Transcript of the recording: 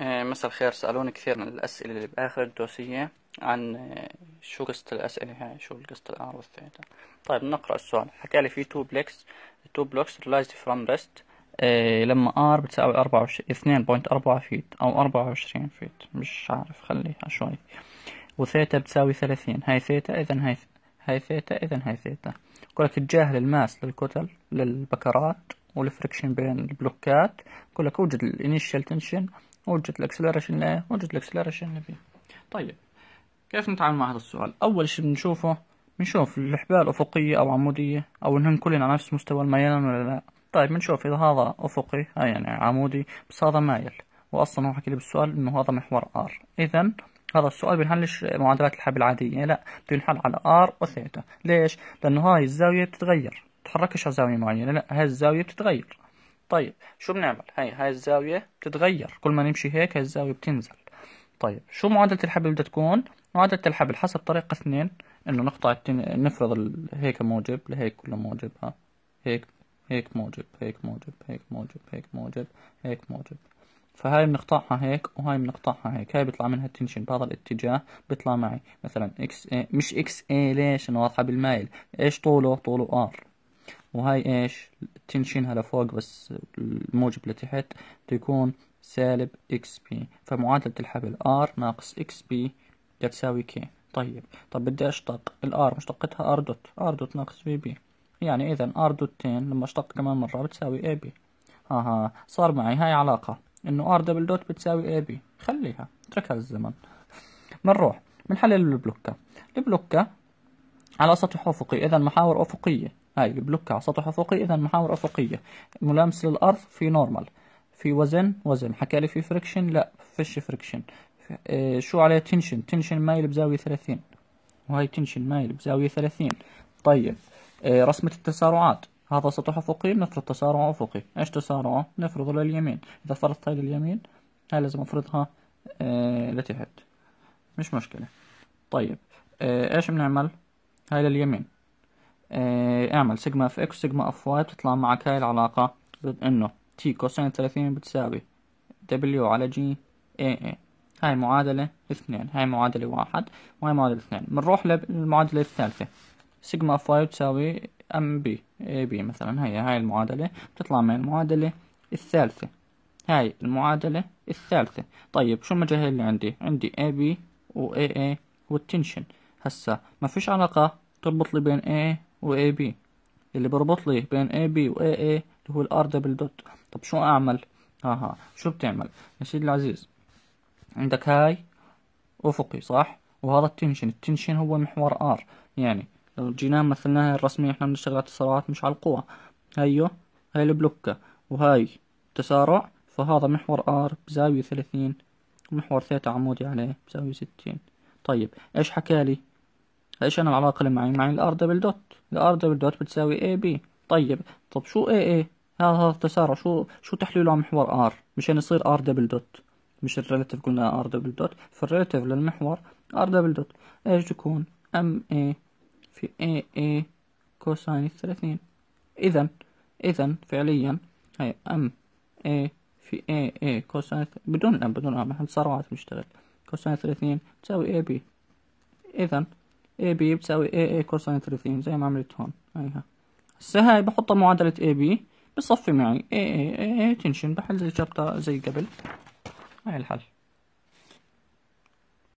آه، مساء الخير سألوني كثير من الأسئلة اللي بآخر الدوسية عن آه، شو قصة الأسئلة هاي شو قصة الآر والثيتا طيب نقرأ السؤال حكى لي في تو بلوكس تو بلوكس ريلايزد فروم ريست لما ار بتساوي أربعة وعشرين اثنين بوينت أربعة فيت أو أربعة وعشرين فيت مش عارف خليها شوي وثيتا بتساوي ثلاثين هاي ثيتا إذا هاي هاي ثيتا إذا هاي ثيتا لك تجاهل الماس للكتل للبكرات والفريكشن بين البلوكات لك اوجد الانيشال تنشن وجدت الاكسلريشن لا وجدت الاكسلريشن لبي طيب كيف نتعامل مع هذا السؤال اول شيء بنشوفه بنشوف الحبال افقيه او عموديه او انهم كلهم على نفس مستوى الميلان ولا لا طيب بنشوف اذا هذا افقي آه، يعني عمودي بس هذا مايل واصلا هو حكي لي بالسؤال انه هذا محور ار اذا هذا السؤال بنحلش معادلات الحبل العادية لا بنحل على ار وثيتا ليش؟ لأنه هاي الزاوية بتتغير تتحركش على زاوية معينة لا هاي الزاوية بتتغير طيب شو بنعمل هاي هاي الزاوية بتتغير كل ما نمشي هيك هاي الزاوية بتنزل طيب شو معادلة الحبل بدها تكون معادلة الحبل حسب طريقة اثنين انه نقطع التن... نفرض ال... هيك موجب لهيك كله موجب ها هيك هيك موجب هيك موجب هيك موجب هيك موجب هيك موجب فهاي بنقطعها هيك وهاي بنقطعها هيك هاي بيطلع منها التنشن بهذا الاتجاه بيطلع معي مثلا اكس اي مش اكس اي ليش انه واضحه بالمايل ايش طوله طوله ار وهاي ايش تنشنها لفوق بس الموجب لتحت تكون سالب اكس بي فمعادلة الحبل ار ناقص اكس بي تساوي كي طيب طب بدي اشتق الار مشتقتها ار دوت ار دوت ناقص في بي يعني اذا ار دوتين لما اشتق كمان مرة بتساوي اي بي اها صار معي هاي علاقة انه ار دبل دوت بتساوي اي بي خليها اتركها الزمن بنروح بنحلل البلوكة البلوكة على سطح افقي اذا محاور افقية هاي البلوك على سطح افقي اذا محاور افقيه ملامس للارض في نورمال في وزن وزن حكى لي في فريكشن لا فيش فريكشن إيه شو عليه تنشن تنشن مايل بزاويه 30 وهي تنشن مايل بزاويه 30 طيب إيه رسمه التسارعات هذا سطح افقي نفرض تسارع افقي ايش تسارعه نفرضه لليمين اذا فرضت هاي لليمين هاي لازم افرضها إيه لتحت مش مشكله طيب إيه، ايش بنعمل هاي لليمين إيه، اعمل سيجما اف اكس سيجما اف واي بتطلع معك هاي العلاقة انه تي كوسين ثلاثين بتساوي دبليو على جي اي اي هاي معادلة اثنين هاي معادلة واحد وهاي معادلة اثنين بنروح للمعادلة الثالثة سيجما اف واي بتساوي ام بي اي بي مثلا هي هاي المعادلة بتطلع من المعادلة الثالثة هاي المعادلة الثالثة طيب شو المجاهيل اللي عندي عندي اي بي و اي اي والتنشن هسا ما فيش علاقة تربط لي بين اي و AB اللي بربط لي بين AB و AA اللي هو الار دبل دوت طب شو اعمل اها شو بتعمل يا سيدي العزيز عندك هاي افقي صح وهذا التنشن التنشن هو محور ار يعني لو جينا مثلناها الرسمية احنا بنشتغل على التسارعات مش على القوى هيو هاي البلوكة وهاي تسارع فهذا محور ار بزاوية ثلاثين ومحور ثيتا عمودي عليه بزاوية ستين طيب ايش حكالي ايش انا العلاقه اللي معي معي الار دبل دوت الار دبل دوت بتساوي اي بي طيب طب شو اي اي هذا التسارع شو شو تحليله محور ار مشان يصير ار دبل دوت مش الريلاتيف قلنا ار دبل دوت فالريلاتيف للمحور ار دبل دوت ايش تكون ام اي في اي اي كوساين الثلاثين اذا اذا فعليا هي ام اي في اي اي كوساين بدون ام بدون ام تسارعات بنشتغل كوساين ثلاثين تساوي اي بي اذا اي بي بتساوي اي اي كوساين 30 زي ما عملت هون هيها هسه هاي بحطها معادلة اي بي بصفي معي اي اي اي, اي تنشن بحل الشرطة زي قبل هاي الحل